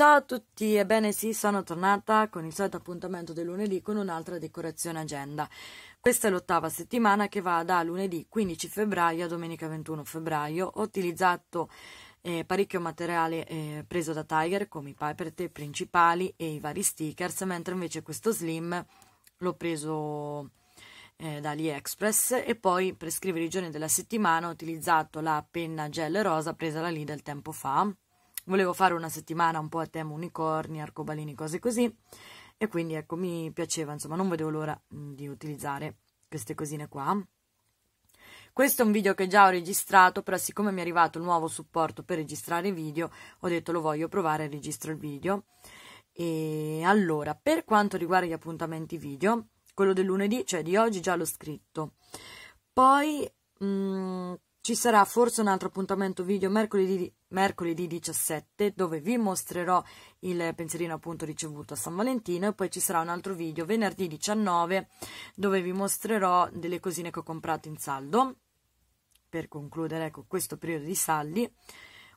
Ciao a tutti, ebbene sì, sono tornata con il solito appuntamento del lunedì con un'altra decorazione agenda. Questa è l'ottava settimana che va da lunedì 15 febbraio a domenica 21 febbraio. Ho utilizzato eh, parecchio materiale eh, preso da Tiger come i paper papertape principali e i vari stickers, mentre invece questo slim l'ho preso eh, da AliExpress e poi per scrivere i giorni della settimana ho utilizzato la penna gel rosa presa da lì del tempo fa volevo fare una settimana un po' a tema unicorni, arcobalini, cose così. E quindi ecco, mi piaceva, insomma, non vedevo l'ora mm, di utilizzare queste cosine qua. Questo è un video che già ho registrato, però siccome mi è arrivato il nuovo supporto per registrare video, ho detto lo voglio provare, registro il video. E allora, per quanto riguarda gli appuntamenti video, quello del lunedì, cioè di oggi, già l'ho scritto. Poi mh, mm, ci sarà forse un altro appuntamento video mercoledì, mercoledì 17 dove vi mostrerò il pensierino appunto ricevuto a San Valentino e poi ci sarà un altro video venerdì 19 dove vi mostrerò delle cosine che ho comprato in saldo per concludere ecco, questo periodo di saldi.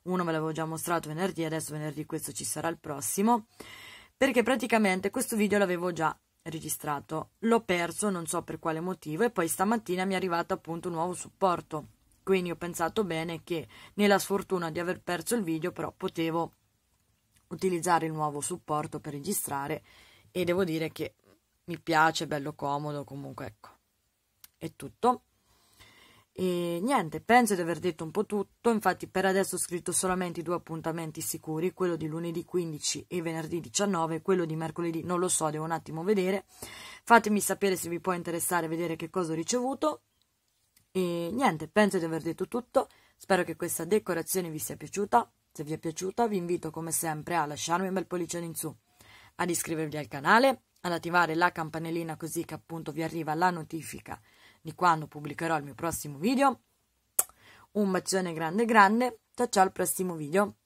Uno me l'avevo già mostrato venerdì, adesso venerdì questo ci sarà il prossimo. Perché praticamente questo video l'avevo già registrato, l'ho perso, non so per quale motivo, e poi stamattina mi è arrivato appunto un nuovo supporto quindi ho pensato bene che nella sfortuna di aver perso il video, però potevo utilizzare il nuovo supporto per registrare e devo dire che mi piace, bello comodo, comunque ecco. È tutto. E niente, penso di aver detto un po' tutto, infatti per adesso ho scritto solamente due appuntamenti sicuri, quello di lunedì 15 e venerdì 19, quello di mercoledì non lo so, devo un attimo vedere. Fatemi sapere se vi può interessare vedere che cosa ho ricevuto e niente, penso di aver detto tutto. Spero che questa decorazione vi sia piaciuta. Se vi è piaciuta, vi invito come sempre a lasciarmi un bel pollicione in su, ad iscrivervi al canale, ad attivare la campanellina così che appunto vi arriva la notifica di quando pubblicherò il mio prossimo video. Un bacione grande grande, ciao ciao al prossimo video.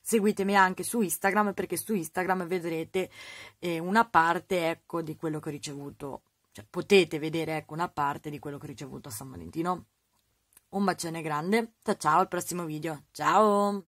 Seguitemi anche su Instagram perché su Instagram vedrete eh, una parte ecco, di quello che ho ricevuto cioè, potete vedere ecco, una parte di quello che ho ricevuto a San Valentino. Un bacione grande, ciao ciao al prossimo video, ciao!